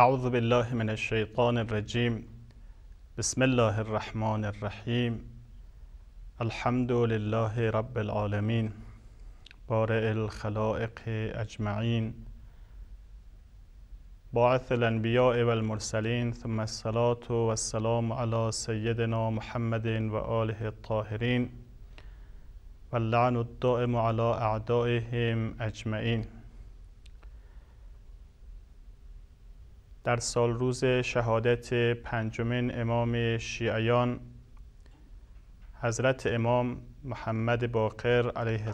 اعوذ بالله من الشیطان الرجیم بسم الله الرحمن الرحيم الحمد لله رب العالمين بارئ الخلائق اجمعین باعث الانبیاء والمرسلین ثم الصلاة والسلام على سيدنا محمد و الطاهرين الطاهرین واللعن الدائم علی اعدائهم اجمعین در روز شهادت پنجمین امام شیعیان حضرت امام محمد باقر علیه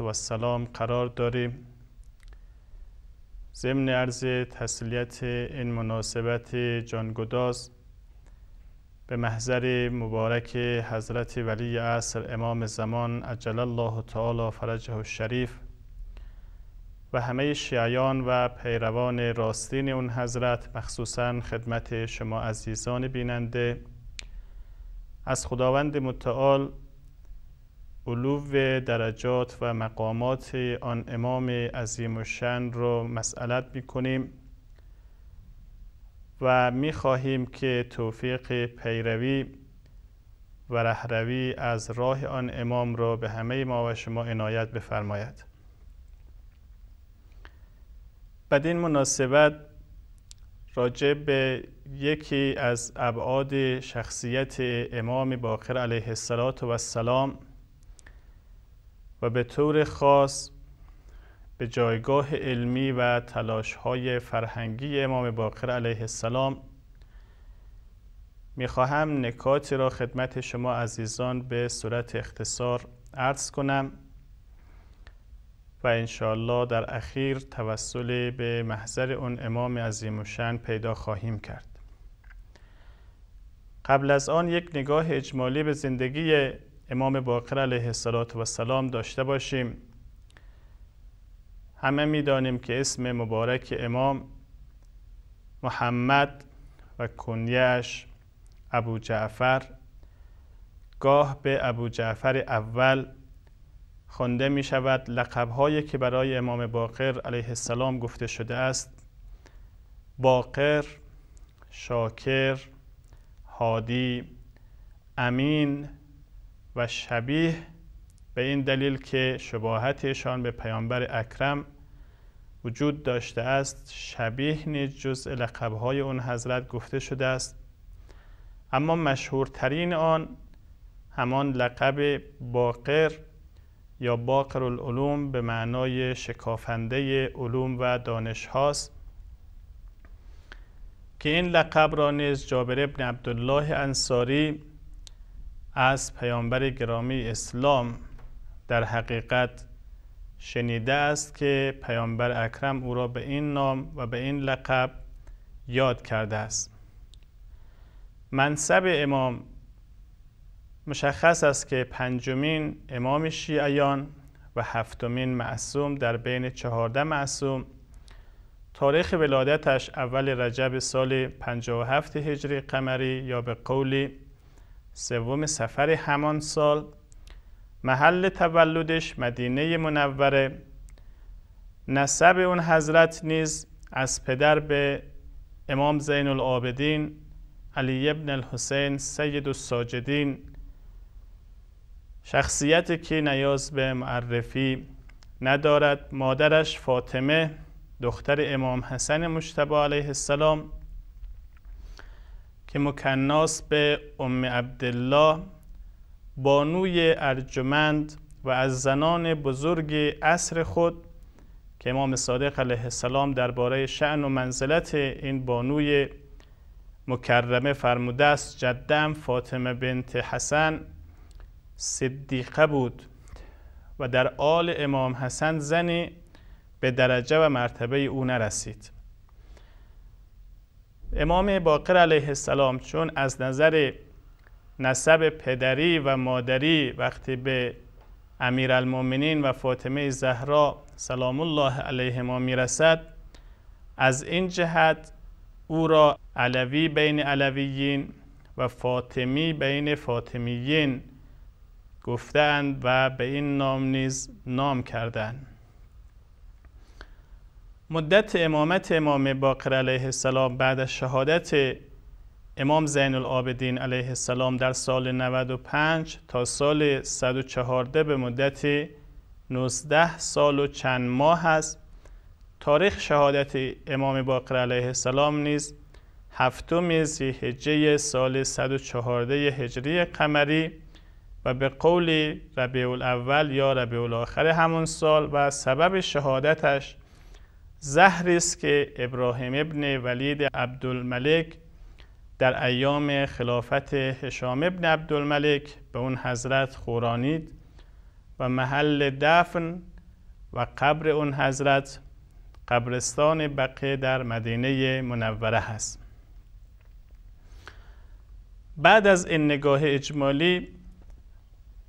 السلام قرار داریم ضمن عرض تسلیت این مناسبت جانگداز به محضر مبارک حضرت ولی عصر امام زمان عجل الله تعالی فرجه الشریف و همه شیعیان و پیروان راستین اون حضرت مخصوصا خدمت شما عزیزان بیننده از خداوند متعال علو درجات و مقامات آن امام عظیم و شن رو مسئلت میکنیم و میخواهیم که توفیق پیروی و رهروی از راه آن امام را به همه ما و شما عنایت بفرماید بدین مناسبت راجع به یکی از ابعاد شخصیت امام باقر علیه السلام و به طور خاص به جایگاه علمی و تلاش فرهنگی امام باقر علیه السلام میخواهم نکاتی را خدمت شما عزیزان به صورت اختصار عرض کنم و انشالله در اخیر توسل به محضر اون امام عظیم و شن پیدا خواهیم کرد قبل از آن یک نگاه اجمالی به زندگی امام باقر علیه السلام داشته باشیم همه میدانیم که اسم مبارک امام محمد و کنیش ابو جعفر گاه به ابو جعفر اول خونده می شود لقب هایی که برای امام باقر علیه السلام گفته شده است باقر شاکر هادی امین و شبیه به این دلیل که شباهتشان به پیامبر اکرم وجود داشته است شبیه نیز جزء های اون حضرت گفته شده است اما مشهورترین آن همان لقب باقر یا باقر العلوم به معنای شکافنده علوم و دانش هاست که این لقب را نیز جابر ابن عبدالله انصاری از پیامبر گرامی اسلام در حقیقت شنیده است که پیامبر اکرم او را به این نام و به این لقب یاد کرده است منصب امام مشخص است که پنجمین امام شیعیان و هفتمین معصوم در بین چهارده معصوم تاریخ ولادتش اول رجب سال 57 هجری قمری یا به قولی سوم سفر همان سال محل تولدش مدینه منوره نسب اون حضرت نیز از پدر به امام زین العابدین علی ابن الحسین سید الساجدین شخصیت که نیاز به معرفی ندارد مادرش فاطمه دختر امام حسن مشتبه علیه السلام که مکناس به ام عبدالله بانوی ارجمند و از زنان بزرگ عصر خود که امام صادق علیه السلام درباره شعن و منزلت این بانوی مکرمه فرموده است جدم فاطمه بنت حسن صدیقه بود و در آل امام حسن زنی به درجه و مرتبه او نرسید امام باقر علیه السلام چون از نظر نسب پدری و مادری وقتی به امیر المومنین و فاطمه زهرا سلام الله ما میرسد از این جهت او را علوی بین علویین و فاطمی بین فاطمیین گفتند و به این نام نیز نام کردند مدت امامت امام باقر علیه السلام بعد از شهادت امام زین العابدین علیه السلام در سال 95 تا سال 114 به مدت 19 سال و چند ماه است تاریخ شهادت امام باقر علیه السلام نیز هفتم هجه سال 114 هجری قمری و به قول ربیع الاول یا ربیع الاخر همون سال و سبب شهادتش زهری است که ابراهیم ابن ولید عبدالملک در ایام خلافت هشام ابن عبدالملک به اون حضرت خورانید و محل دفن و قبر اون حضرت قبرستان بقیه در مدینه منوره هست بعد از این نگاه اجمالی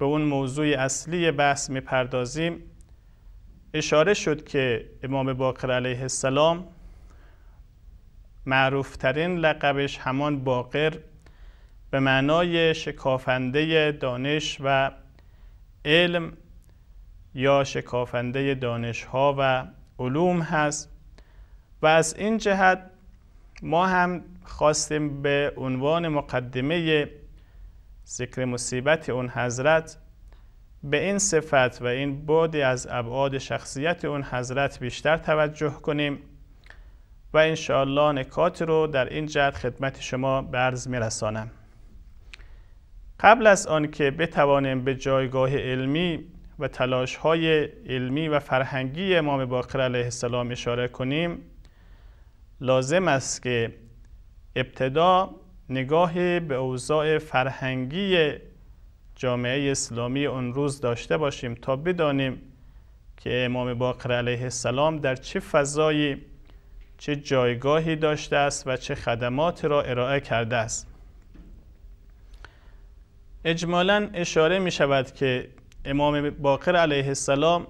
به اون موضوع اصلی بحث میپردازیم اشاره شد که امام باقر علیه السلام معروفترین لقبش همان باقر به معنای شکافنده دانش و علم یا شکافنده دانشها و علوم هست و از این جهت ما هم خواستیم به عنوان مقدمه ذکر مصیبت اون حضرت به این صفت و این بعدی از ابعاد شخصیت اون حضرت بیشتر توجه کنیم و انشاءالله نکات رو در این جد خدمت شما به عرض میرسانم قبل از آنکه بتوانیم به جایگاه علمی و تلاش های علمی و فرهنگی امام باقر علیه السلام اشاره کنیم لازم است که ابتدا نگاهی به اوضاع فرهنگی جامعه اسلامی اون روز داشته باشیم تا بدانیم که امام باقر علیه السلام در چه فضایی چه جایگاهی داشته است و چه خدماتی را ارائه کرده است اجمالا اشاره می شود که امام باقر علیه السلام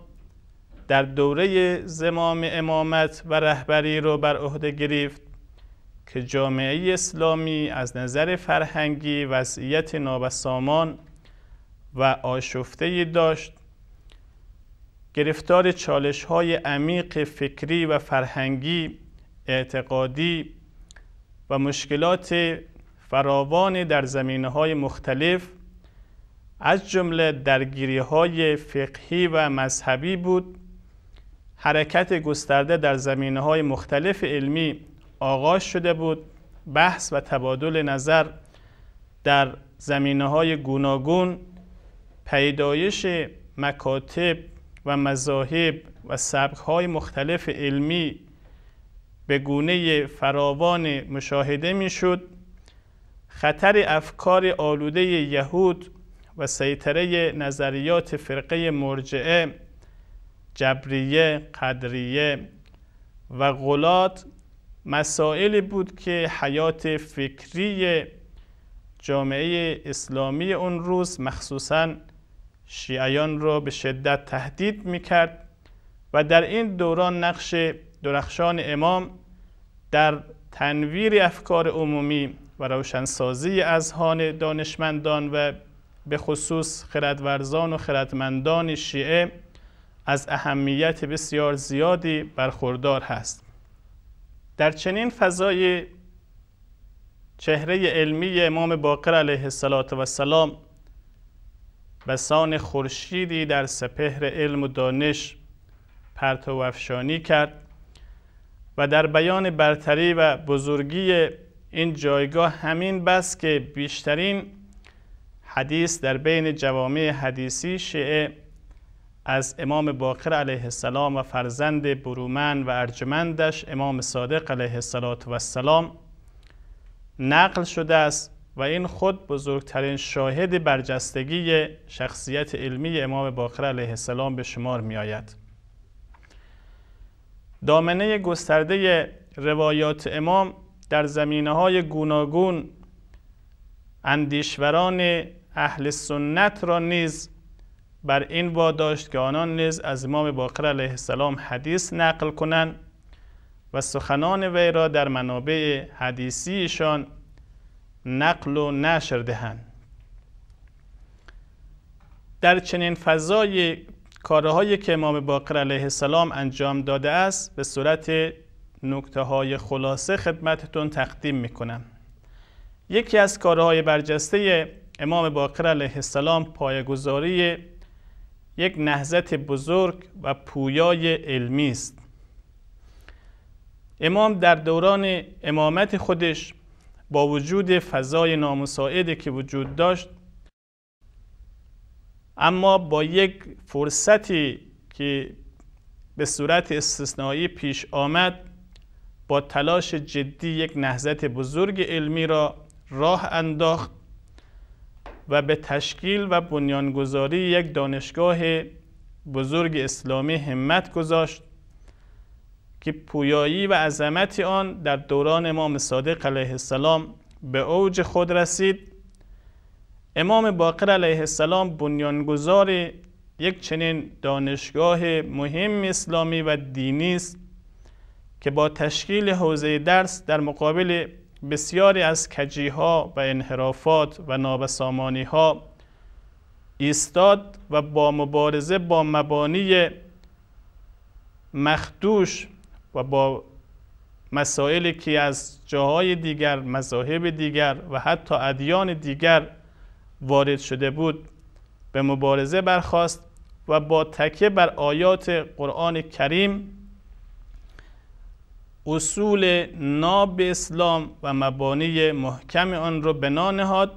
در دوره زمام امامت و رهبری را بر عهده گرفت که جامعه اسلامی از نظر فرهنگی وضعیت نابسامان و آشفته داشت گرفتار چالش های عمیق فکری و فرهنگی اعتقادی و مشکلات فراوان در زمینه های مختلف از جمله درگیری های فقهی و مذهبی بود حرکت گسترده در زمینه های مختلف علمی آغاز شده بود بحث و تبادل نظر در زمینه های گوناگون پیدایش مکاتب و مذاهب و سبک های مختلف علمی به گونه فراوان مشاهده میشد خطر افکار آلوده یهود و سیطره نظریات فرقه مرجعه جبریه قدریه و غلات مسائلی بود که حیات فکری جامعه اسلامی اون روز مخصوصا شیعیان را به شدت تهدید میکرد و در این دوران نقش درخشان امام در تنویر افکار عمومی و روشنسازی اذهان دانشمندان و به خصوص خردورزان و خردمندان شیعه از اهمیت بسیار زیادی برخوردار هست در چنین فضای چهره علمی امام باقر علیه السلام بسان خورشیدی در سپهر علم و دانش پرتو افشانی کرد و در بیان برتری و بزرگی این جایگاه همین بس که بیشترین حدیث در بین جوامع حدیثی شیعه از امام باقر علیه السلام و فرزند برومن و ارجمندش امام صادق علیه السلام نقل شده است و این خود بزرگترین شاهد برجستگی شخصیت علمی امام باقر علیه السلام به شمار می آید. دامنه گسترده روایات امام در زمینه های گوناگون اندیشوران اهل سنت را نیز بر این واداشت که آنان نیز از امام باقر علیه السلام حدیث نقل کنند و سخنان وی را در منابع حدیثیشان نقل و نشر دهند در چنین فضای کارهایی که امام باقر علیه السلام انجام داده است به صورت نکته های خلاصه خدمتتون تقدیم میکنم یکی از کارهای برجسته امام باقر علیه السلام پایگذاری یک نهضت بزرگ و پویای علمی است امام در دوران امامت خودش با وجود فضای نامساعدی که وجود داشت اما با یک فرصتی که به صورت استثنایی پیش آمد با تلاش جدی یک نهضت بزرگ علمی را راه انداخت و به تشکیل و بنیانگذاری یک دانشگاه بزرگ اسلامی همت گذاشت که پویایی و عظمت آن در دوران امام صادق علیه السلام به اوج خود رسید امام باقر علیه السلام بنیانگذار یک چنین دانشگاه مهم اسلامی و دینی است که با تشکیل حوزه درس در مقابل بسیاری از کجیها و انحرافات و نابسامانی ها ایستاد و با مبارزه با مبانی مخدوش و با مسائلی که از جاهای دیگر مذاهب دیگر و حتی ادیان دیگر وارد شده بود به مبارزه برخواست و با تکیه بر آیات قرآن کریم اصول ناب اسلام و مبانی محکم آن را بنا نهاد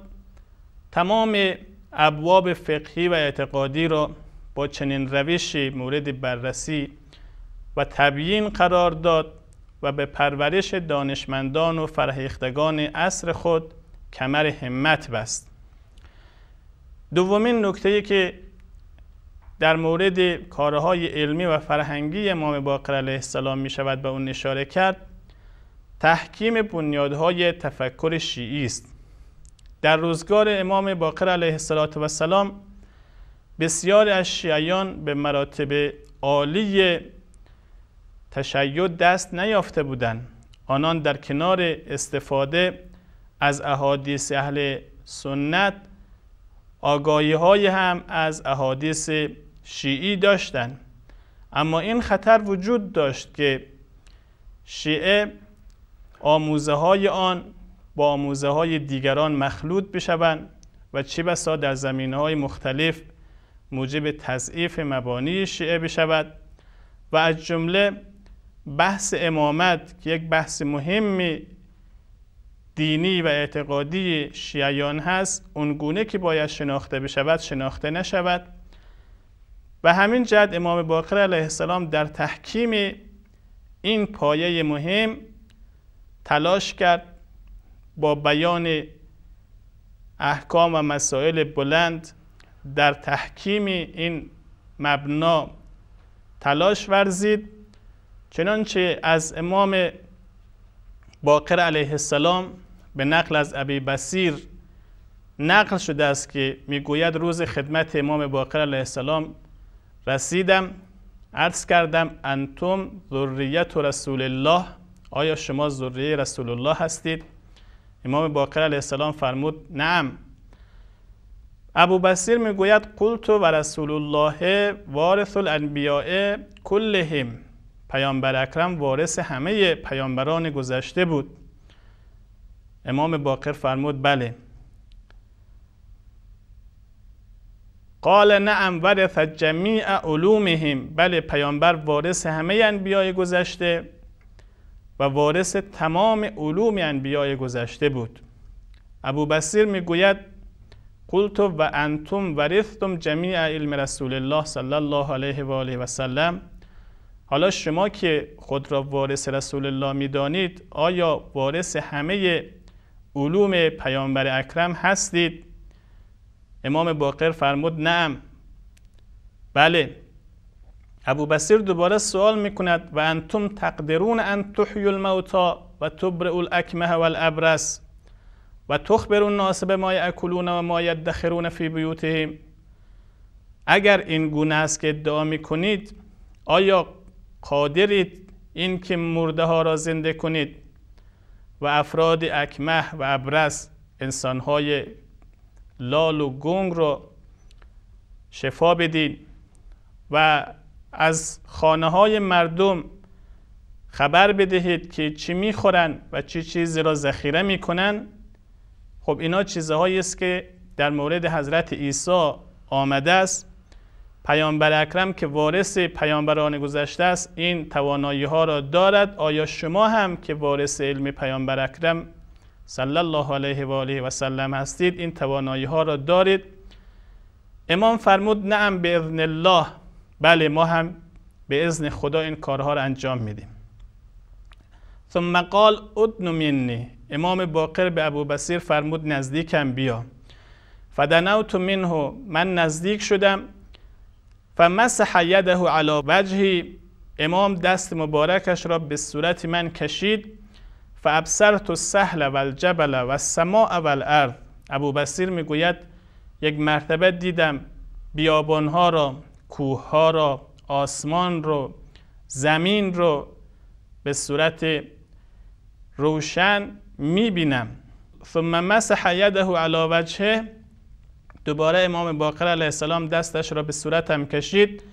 تمام ابواب فقهی و اعتقادی را با چنین روشی مورد بررسی و تبیین قرار داد و به پرورش دانشمندان و فرهیختگان عصر خود کمر همت بست دومین نکته که در مورد کارهای علمی و فرهنگی امام باقر علیه السلام می شود به اون اشاره کرد تحکیم بنیادهای تفکر شیعی است در روزگار امام باقر علیه السلام بسیار از شیعیان به مراتب عالی تشیع دست نیافته بودند آنان در کنار استفاده از احادیث اهل سنت آگاهی های هم از احادیث شیعی داشتن اما این خطر وجود داشت که شیعه آموزه های آن با آموزه های دیگران مخلوط بشوند و چه بسا در زمین های مختلف موجب تضعیف مبانی شیعه بشود و از جمله بحث امامت که یک بحث مهم دینی و اعتقادی شیعیان هست اونگونه که باید شناخته بشود شناخته نشود و همین جد امام باقر علیه السلام در تحکیم این پایه مهم تلاش کرد با بیان احکام و مسائل بلند در تحکیم این مبنا تلاش ورزید چنانچه از امام باقر علیه السلام به نقل از ابی بسیر نقل شده است که میگوید روز خدمت امام باقر علیه السلام رسیدم عرض کردم انتم ذریت رسول الله آیا شما ذریه رسول الله هستید امام باقر علیه السلام فرمود نعم ابو بسیر میگوید قلت و رسول الله وارث الانبیاء کلهم پیامبر اکرم وارث همه پیامبران گذشته بود امام باقر فرمود بله قال نعم ورث جمیع علومهم بله پیامبر وارث همه انبیای گذشته و وارث تمام علوم انبیای گذشته بود ابو بصیر میگوید قلت و انتم ورثتم جمیع علم رسول الله صلی الله علیه و آله و سلم حالا شما که خود را وارث رسول الله میدانید آیا وارث همه علوم پیامبر اکرم هستید امام باقر فرمود نعم بله ابو بسیر دوباره سوال میکند و انتم تقدرون ان تحیو الموتا و تبرئو الاکمه و الابرس و تخبرون الناس به ما یاکلون و ما یدخرون فی بیوتهم اگر این گونه است که ادعا میکنید آیا قادرید این که مرده ها را زنده کنید و افراد اکمه و ابرس های لال و گنگ رو شفا بدین و از خانه های مردم خبر بدهید که چی میخورن و چه چی چیزی را ذخیره میکنن خب اینا چیزهایی است که در مورد حضرت عیسی آمده است پیامبر اکرم که وارث پیامبران گذشته است این توانایی ها را دارد آیا شما هم که وارث علم پیامبر اکرم صلی الله علیه و آله و سلم هستید این توانایی ها را دارید امام فرمود نعم به اذن الله بله ما هم به اذن خدا این کارها را انجام میدیم ثم قال ادن منی امام باقر به ابو فرمود نزدیکم بیا فدنوت منه من نزدیک شدم فمسح یده علی وجهی امام دست مبارکش را به صورت من کشید فابصرت السهل و الجبل و السماع و الارض ابو بسیر میگوید یک مرتبه دیدم بیابانها را کوهها را آسمان رو زمین رو به صورت روشن میبینم ثم مسح یده علی وجهه دوباره امام باقر علیه السلام دستش را به صورتم کشید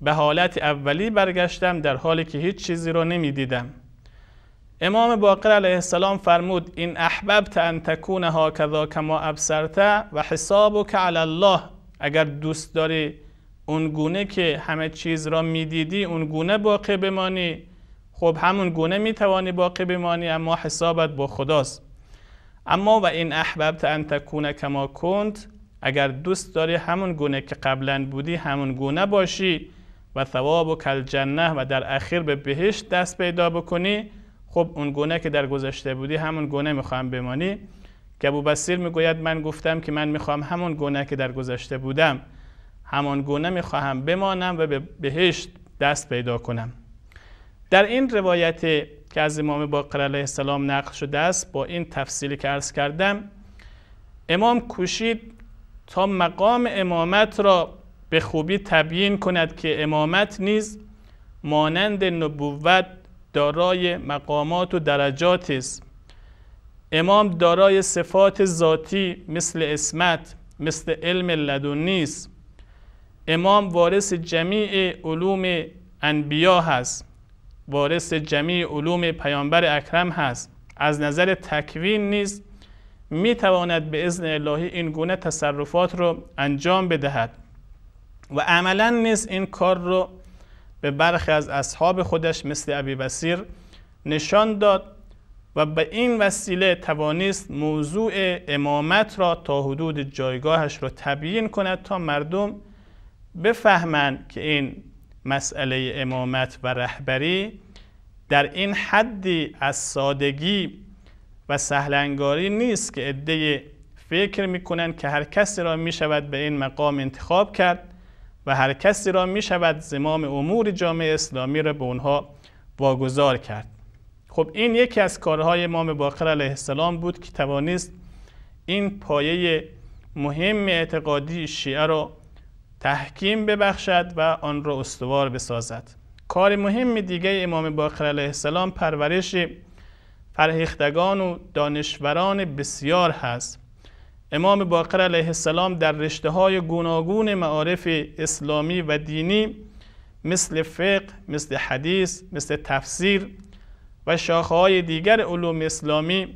به حالت اولی برگشتم در حالی که هیچ چیزی را نمیدیدم امام باقر علیه السلام فرمود این احببت ان تکون کذا کما ابصرت و حسابک علی الله اگر دوست داری اون گونه که همه چیز را میدیدی اون گونه باقی بمانی خب همون گونه میتوانی باقی بمانی اما حسابت با خداست اما و این احببت ان تکون کما کنت اگر دوست داری همون گونه که قبلا بودی همون گونه باشی و ثواب و کل جنه و در اخیر به بهشت دست پیدا بکنی خب اون گونه که در گذشته بودی همون گونه میخواهم بمانی که ابو میگوید من گفتم که من میخوام همون گونه که در گذشته بودم همون گونه میخواهم بمانم و به بهشت دست پیدا کنم در این روایت که از امام باقر علیه السلام نقل شده است با این تفصیلی که عرض کردم امام کوشید تا مقام امامت را به خوبی تبیین کند که امامت نیز مانند نبوت دارای مقامات و درجات است امام دارای صفات ذاتی مثل اسمت مثل علم لدنی است امام وارث جمیع علوم انبیا هست وارث جمیع علوم پیامبر اکرم هست از نظر تکوین نیز می تواند به اذن الهی این گونه تصرفات رو انجام بدهد و عملا نیز این کار رو به برخی از اصحاب خودش مثل ابی بسیر نشان داد و به این وسیله توانست موضوع امامت را تا حدود جایگاهش را تبیین کند تا مردم بفهمند که این مسئله امامت و رهبری در این حدی از سادگی و سهلنگاری نیست که عده فکر میکنند که هر کسی را می شود به این مقام انتخاب کرد و هر کسی را می شود زمام امور جامعه اسلامی را به اونها واگذار کرد خب این یکی از کارهای امام باقر علیه السلام بود که توانیست این پایه مهم اعتقادی شیعه را تحکیم ببخشد و آن را استوار بسازد کار مهم دیگه امام باقر علیه السلام پرورش فرهیختگان و دانشوران بسیار هست امام باقر علیه السلام در رشته های گوناگون معارف اسلامی و دینی مثل فقه، مثل حدیث، مثل تفسیر و شاخه های دیگر علوم اسلامی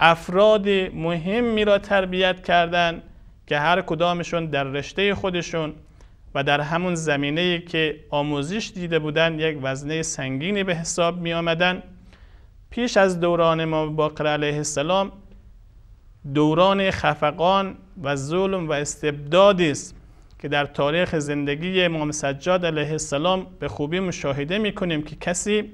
افراد مهمی را تربیت کردند که هر کدامشون در رشته خودشون و در همون زمینه که آموزش دیده بودند یک وزنه سنگینی به حساب می آمدن. پیش از دوران ما باقر علیه السلام دوران خفقان و ظلم و استبداد است که در تاریخ زندگی امام سجاد علیه السلام به خوبی مشاهده می کنیم که کسی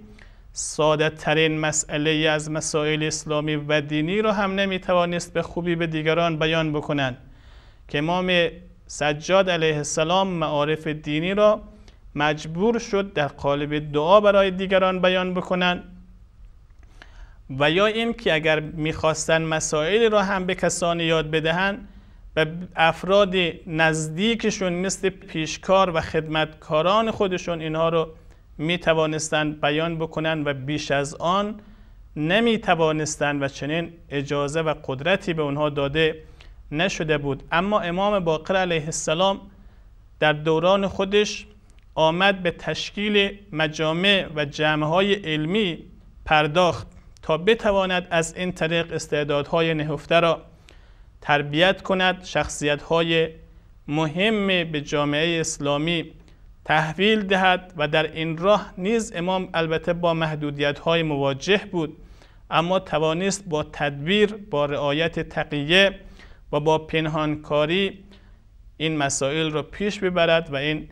ساده ترین مسئله از مسائل اسلامی و دینی را هم نمی توانست به خوبی به دیگران بیان بکنند که امام سجاد علیه السلام معارف دینی را مجبور شد در قالب دعا برای دیگران بیان بکنند و یا این که اگر میخواستن مسائل را هم به کسانی یاد بدهند و افراد نزدیکشون مثل پیشکار و خدمتکاران خودشون اینها رو می بیان بکنن و بیش از آن نمیتوانستند و چنین اجازه و قدرتی به اونها داده نشده بود اما امام باقر علیه السلام در دوران خودش آمد به تشکیل مجامع و جمعهای علمی پرداخت تا بتواند از این طریق استعدادهای نهفته را تربیت کند شخصیتهای مهم به جامعه اسلامی تحویل دهد و در این راه نیز امام البته با محدودیتهای مواجه بود اما توانست با تدبیر با رعایت تقیه و با پنهانکاری این مسائل را پیش ببرد و این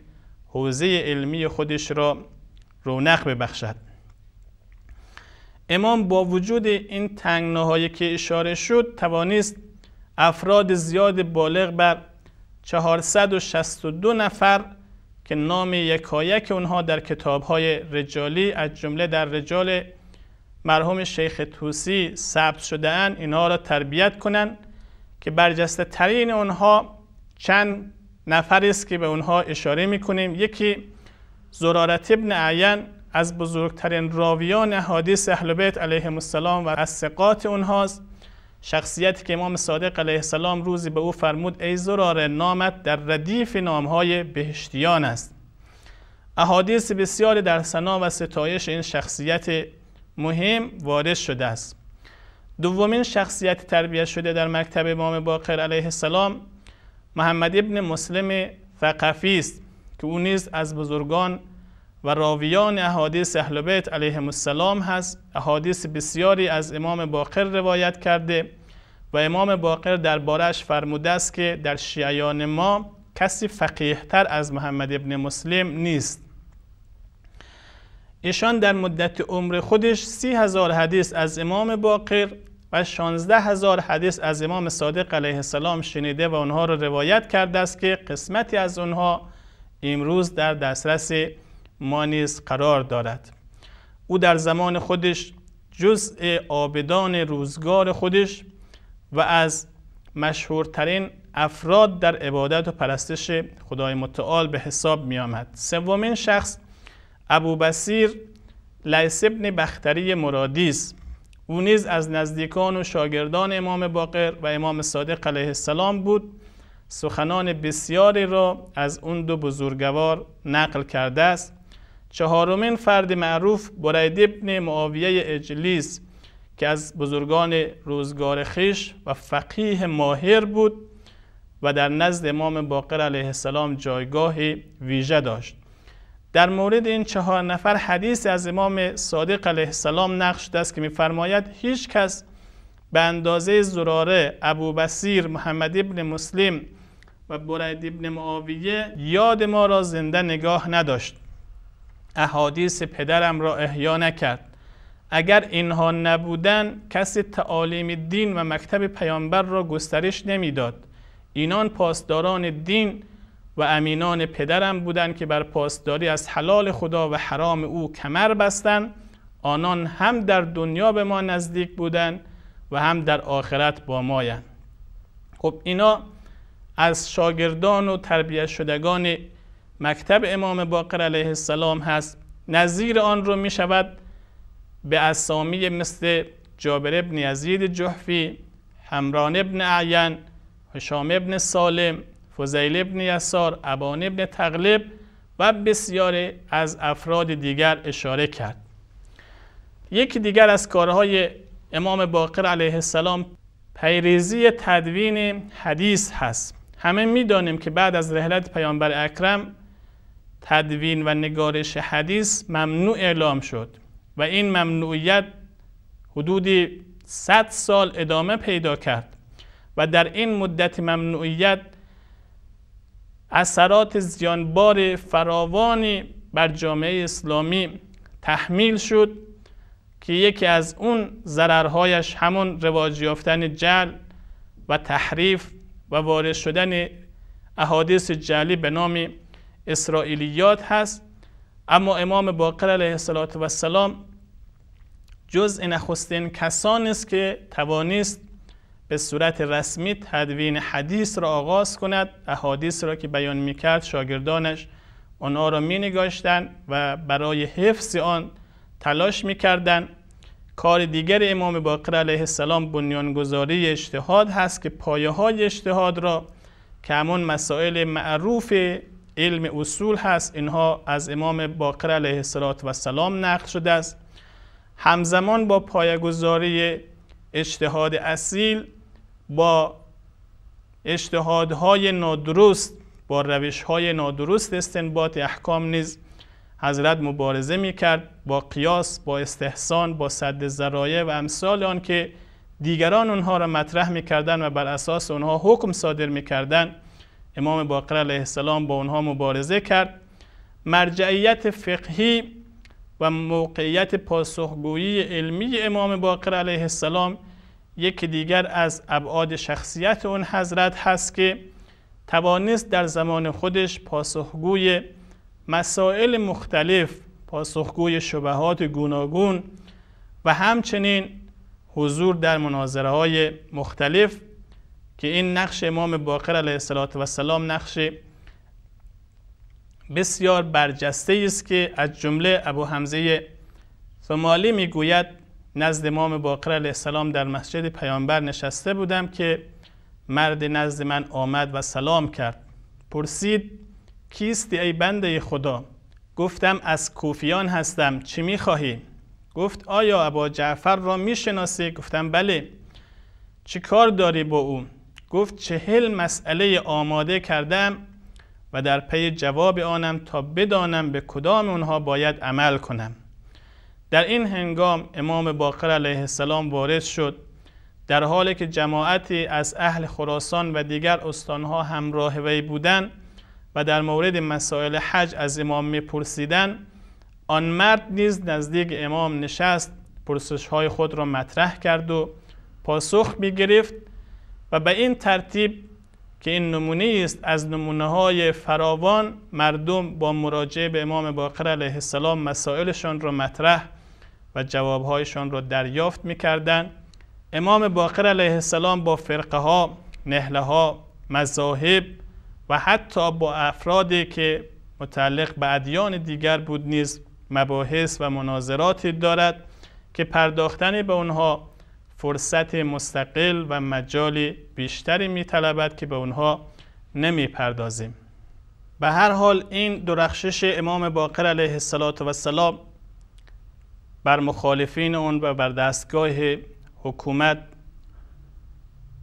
حوزه علمی خودش را رونق ببخشد امام با وجود این تنگناهایی که اشاره شد توانست افراد زیاد بالغ بر 462 نفر که نام یکایک اونها در کتابهای رجالی از جمله در رجال مرحوم شیخ توسی ثبت شده اند اینها را تربیت کنند که برجسته ترین اونها چند نفر است که به اونها اشاره میکنیم یکی زرارت ابن عین از بزرگترین راویان احادیث اهل بیت علیه السلام و از ثقات اونهاست شخصیتی که امام صادق علیه السلام روزی به او فرمود ای زرار نامت در ردیف نامهای بهشتیان است احادیث بسیاری در سنا و ستایش این شخصیت مهم وارد شده است دومین شخصیت تربیت شده در مکتب امام باقر علیه السلام محمد ابن مسلم ثقفی است که او نیز از بزرگان و راویان احادیث اهل بیت علیهم السلام هست احادیث بسیاری از امام باقر روایت کرده و امام باقر بارش فرموده است که در شیعیان ما کسی فقیه تر از محمد ابن مسلم نیست ایشان در مدت عمر خودش سی هزار حدیث از امام باقر و شانزده هزار حدیث از امام صادق علیه السلام شنیده و آنها را روایت کرده است که قسمتی از آنها امروز در دسترس ما نیز قرار دارد او در زمان خودش جزء آبدان روزگار خودش و از مشهورترین افراد در عبادت و پرستش خدای متعال به حساب می آمد سومین شخص ابو بسیر لیس ابن بختری مرادی است او نیز از نزدیکان و شاگردان امام باقر و امام صادق علیه السلام بود سخنان بسیاری را از اون دو بزرگوار نقل کرده است چهارمین فرد معروف برید ابن معاویه اجلیس که از بزرگان روزگار خیش و فقیه ماهر بود و در نزد امام باقر علیه السلام جایگاه ویژه داشت در مورد این چهار نفر حدیث از امام صادق علیه السلام نقش شده است که میفرماید هیچ کس به اندازه زراره ابو بسیر محمد ابن مسلم و برید ابن معاویه یاد ما را زنده نگاه نداشت احادیث پدرم را احیا نکرد اگر اینها نبودن کسی تعالیم دین و مکتب پیامبر را گسترش نمیداد اینان پاسداران دین و امینان پدرم بودند که بر پاسداری از حلال خدا و حرام او کمر بستند آنان هم در دنیا به ما نزدیک بودند و هم در آخرت با مایند خب اینا از شاگردان و تربیت شدگان مکتب امام باقر علیه السلام هست نظیر آن رو می شود به اسامی مثل جابر ابن یزید جحفی همران ابن اعین حشام ابن سالم فزیل ابن یسار ابان ابن تغلب و بسیاری از افراد دیگر اشاره کرد یکی دیگر از کارهای امام باقر علیه السلام پیریزی تدوین حدیث هست همه میدانیم که بعد از رحلت پیامبر اکرم تدوین و نگارش حدیث ممنوع اعلام شد و این ممنوعیت حدودی 100 سال ادامه پیدا کرد و در این مدت ممنوعیت اثرات زیانبار فراوانی بر جامعه اسلامی تحمیل شد که یکی از اون ضررهایش همون رواج یافتن جل و تحریف و وارد شدن احادیث جلی به نامی اسرائیلیات هست اما امام باقر علیه السلام جزء نخستین کسان است که توانست به صورت رسمی تدوین حدیث را آغاز کند احادیث را که بیان میکرد شاگردانش آنها را می و برای حفظ آن تلاش میکردند کار دیگر امام باقر علیه السلام بنیانگذاری اجتهاد هست که پایه های اجتهاد را که همون مسائل معروف علم اصول هست اینها از امام باقر علیه السلام نقل شده است همزمان با پایگذاری اجتهاد اصیل با اجتهادهای نادرست با روشهای نادرست استنباط احکام نیز حضرت مبارزه می کرد با قیاس با استحسان با صد ذرایع و امثال آن که دیگران اونها را مطرح کردن و بر اساس اونها حکم صادر کردن امام باقر علیه السلام با اونها مبارزه کرد مرجعیت فقهی و موقعیت پاسخگویی علمی امام باقر علیه السلام یک دیگر از ابعاد شخصیت اون حضرت هست که توانست در زمان خودش پاسخگوی مسائل مختلف پاسخگوی شبهات گوناگون و همچنین حضور در مناظره های مختلف که این نقش امام باقر علیه السلام نقش بسیار برجسته است که از جمله ابو حمزه سومالی میگوید نزد امام باقر علیه السلام در مسجد پیامبر نشسته بودم که مرد نزد من آمد و سلام کرد پرسید کیستی ای بنده خدا گفتم از کوفیان هستم چی میخواهی گفت آیا ابا جعفر را میشناسی گفتم بله چی کار داری با او گفت چهل مسئله آماده کردم و در پی جواب آنم تا بدانم به کدام اونها باید عمل کنم در این هنگام امام باقر علیه السلام وارد شد در حالی که جماعتی از اهل خراسان و دیگر استانها همراه وی بودند و در مورد مسائل حج از امام میپرسیدند آن مرد نیز نزدیک امام نشست پرسش های خود را مطرح کرد و پاسخ می و به این ترتیب که این نمونه است از نمونه های فراوان مردم با مراجعه به امام باقر علیه السلام مسائلشان را مطرح و جوابهایشان را دریافت میکردند امام باقر علیه السلام با فرقه ها نهله ها مذاهب و حتی با افرادی که متعلق به ادیان دیگر بود نیز مباحث و مناظراتی دارد که پرداختن به آنها فرصت مستقل و مجال بیشتری میطلبد که به اونها نمیپردازیم به هر حال این درخشش امام باقر علیه السلام بر مخالفین اون و بر دستگاه حکومت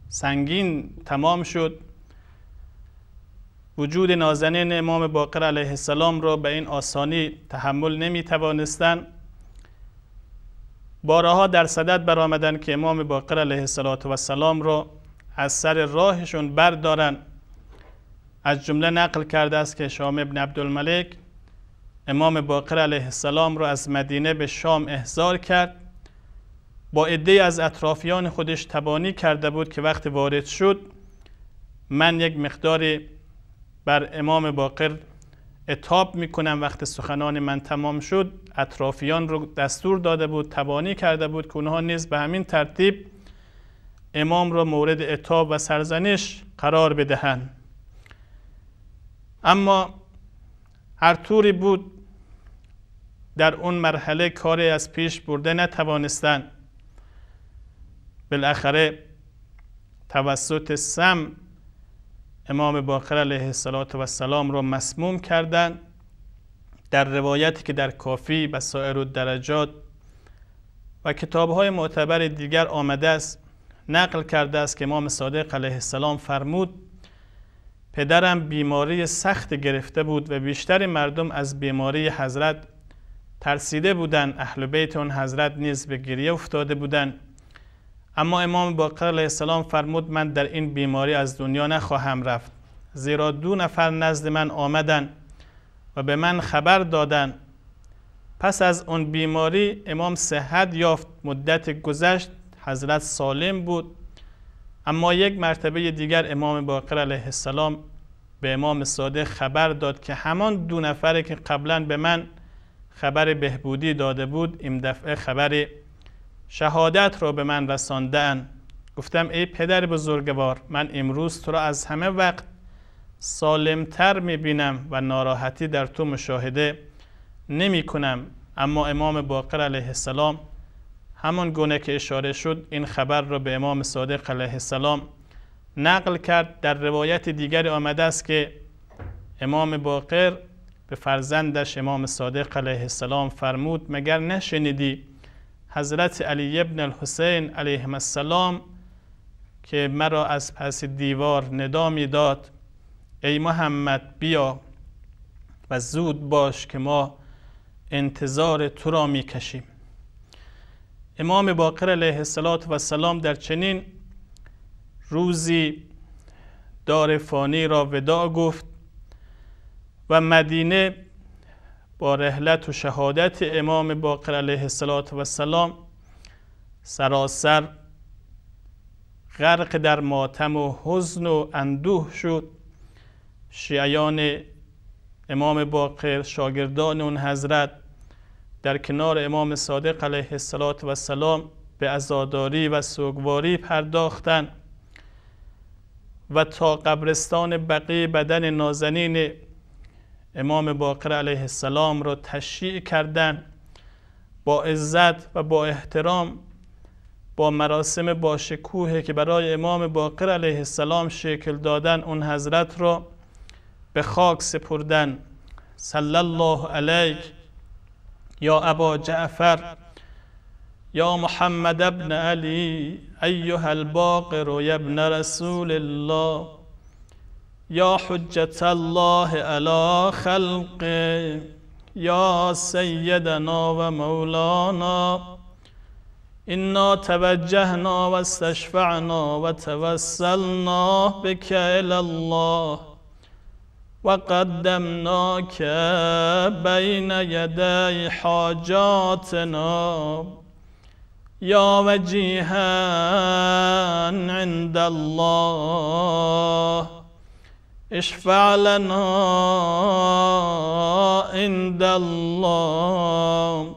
سنگین تمام شد وجود نازنین امام باقر علیه السلام را به این آسانی تحمل نمی توانستند بارها در صدد برآمدن که امام باقر علیه السلام را از سر راهشون بردارن از جمله نقل کرده است که شام ابن عبدالملک امام باقر علیه السلام را از مدینه به شام احضار کرد با عده از اطرافیان خودش تبانی کرده بود که وقتی وارد شد من یک مقداری بر امام باقر اتاب میکنم وقت سخنان من تمام شد اطرافیان رو دستور داده بود تبانی کرده بود که اونها نیز به همین ترتیب امام را مورد اتاب و سرزنش قرار بدهند اما هر طوری بود در اون مرحله کاری از پیش برده نتوانستند بالاخره توسط سم امام باقر علیه السلام را مسموم کردند در روایتی که در کافی و سائر درجات و کتاب های معتبر دیگر آمده است نقل کرده است که امام صادق علیه السلام فرمود پدرم بیماری سخت گرفته بود و بیشتر مردم از بیماری حضرت ترسیده بودند اهل بیت اون حضرت نیز به گریه افتاده بودند اما امام باقر علیه السلام فرمود من در این بیماری از دنیا نخواهم رفت زیرا دو نفر نزد من آمدن و به من خبر دادن پس از اون بیماری امام صحت یافت مدت گذشت حضرت سالم بود اما یک مرتبه دیگر امام باقر علیه السلام به امام صادق خبر داد که همان دو نفره که قبلا به من خبر بهبودی داده بود این دفعه خبر شهادت را به من رساندن گفتم ای پدر بزرگوار من امروز تو را از همه وقت سالمتر میبینم و ناراحتی در تو مشاهده نمی کنم اما امام باقر علیه السلام همان گونه که اشاره شد این خبر را به امام صادق علیه السلام نقل کرد در روایت دیگری آمده است که امام باقر به فرزندش امام صادق علیه السلام فرمود مگر نشنیدی حضرت علی ابن الحسین علیه السلام که مرا از پس دیوار ندا داد ای محمد بیا و زود باش که ما انتظار تو را کشیم امام باقر علیه السلام در چنین روزی دار فانی را ودا گفت و مدینه با رحلت و شهادت امام باقر علیه السلام سراسر غرق در ماتم و حزن و اندوه شد شیعیان امام باقر شاگردان اون حضرت در کنار امام صادق علیه السلام به ازاداری و سوگواری پرداختند و تا قبرستان بقی بدن نازنین امام باقر علیه السلام را تشیع کردن با عزت و با احترام با مراسم باشکوه که برای امام باقر علیه السلام شکل دادن اون حضرت را به خاک سپردن صلی الله علیک یا ابا جعفر یا محمد ابن علی ایها الباقر و ابن رسول الله یا حجت الله علی خلق یا سیدنا و مولانا انا توجهنا و استشفعنا و توسلنا بك و الله وقدمناك بين يدي حاجاتنا يا وجيها عند الله اشفع لنا عند الله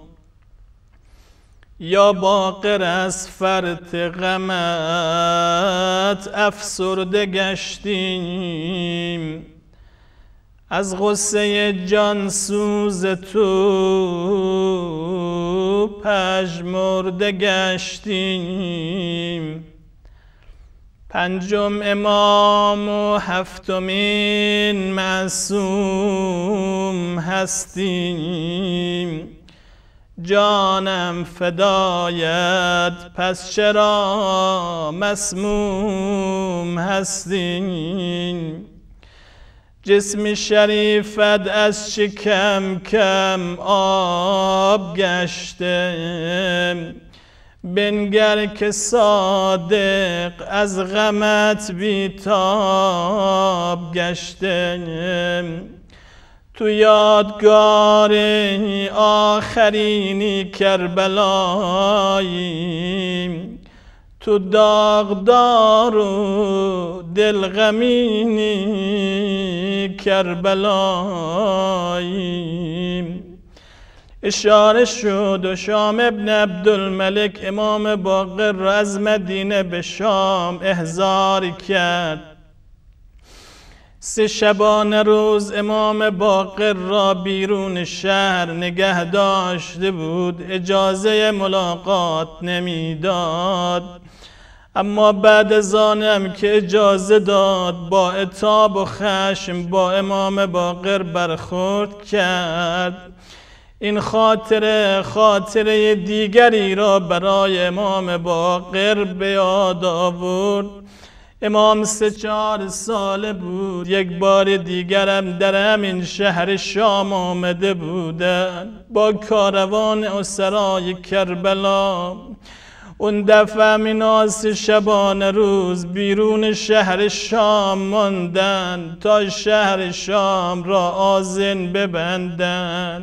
یا باقر از فرت غمت افسرده گشتیم از غصه سوز تو پژمرده گشتیم پنجم امام و هفتمین معصوم هستیم جانم فدایت پس چرا مسموم هستیم جسم شریفت از چه کم کم آب گشته بنگر که صادق از غمت بیتاب گشته تو یادگار آخرینی کربلایی تو داغدار و دلغمینی کربلایی اشاره شد و شام ابن عبدالملک امام باقر را از مدینه به شام احضار کرد سه شبان روز امام باقر را بیرون شهر نگه داشته بود اجازه ملاقات نمیداد اما بعد از آنم که اجازه داد با اتاب و خشم با امام باقر برخورد کرد این خاطر خاطره دیگری را برای امام باقر به یاد آورد امام سه چهار ساله بود یک بار دیگرم در همین شهر شام آمده بودن با کاروان اسرای کربلا اون دفعه مناس شبان روز بیرون شهر شام ماندن تا شهر شام را آزن ببندن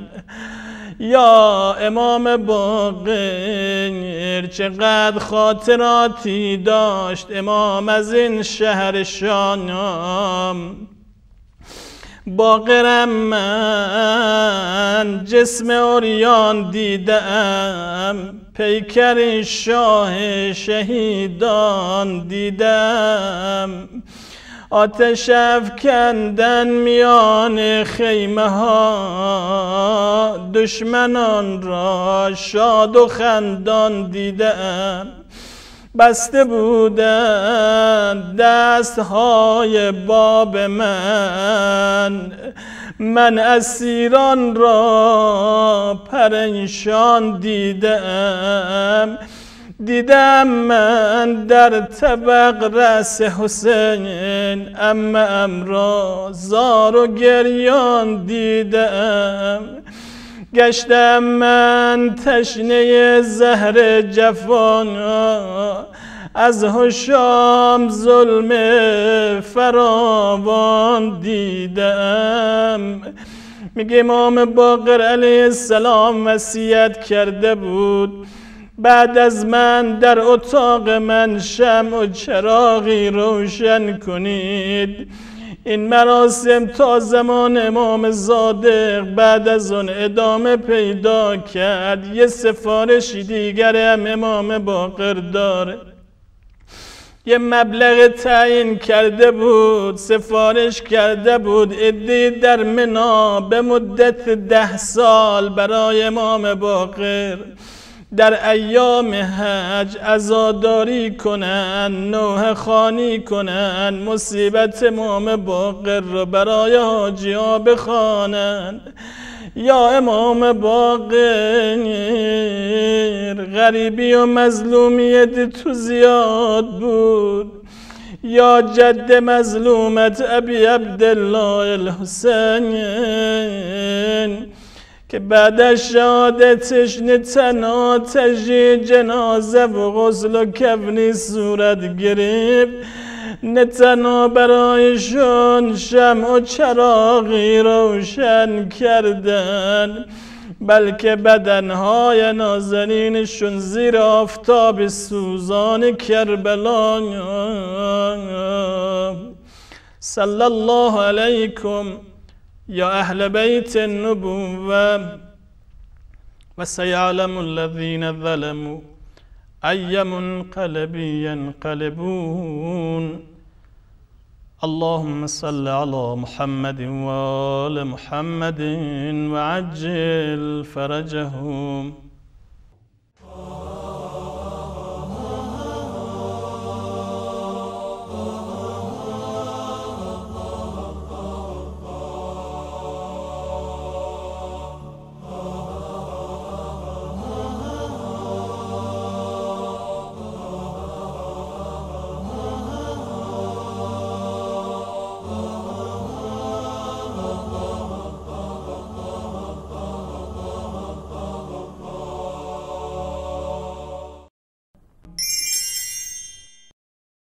یا امام باقر چقدر خاطراتی داشت امام از این شهر شام باقرم من جسم اوریان دیدم پیکر شاه شهیدان دیدم آتش افکندن میان خیمه ها دشمنان را شاد و خندان دیدم بسته بودند دستهای باب من من اسیران را پرنشان دیدم دیدم من در طبق رس حسین امم را زار و گریان دیدم گشتم من تشنه زهر جفان از هشام ظلم فراوان دیدم میگه امام باقر علیه السلام وصیت کرده بود بعد از من در اتاق من شم و چراغی روشن کنید این مراسم تا زمان امام صادق بعد از اون ادامه پیدا کرد یه سفارشی دیگر هم امام باقر داره یه مبلغ تعیین کرده بود سفارش کرده بود ادی در منا به مدت ده سال برای امام باقر در ایام حج ازاداری کنن نوه خانی کنن مصیبت امام باقر رو برای حاجی ها یا امام باقر غریبی و مظلومیت تو زیاد بود یا جد مظلومت ابی عبدالله الحسین که بعد شهادتش نتنا تجی جنازه و غسل و کفنی صورت گرفت تنها برایشون شم و چراغی روشن کردن بلکه بدنهای نازنینشون زیر آفتاب سوزان کربلا صلی الله علیکم یا اهل بیت النبوه و سیعلم الذین ظلموا أي منقلب ينقلبون اللهم صل على محمد وآل محمد وعجل فرجهم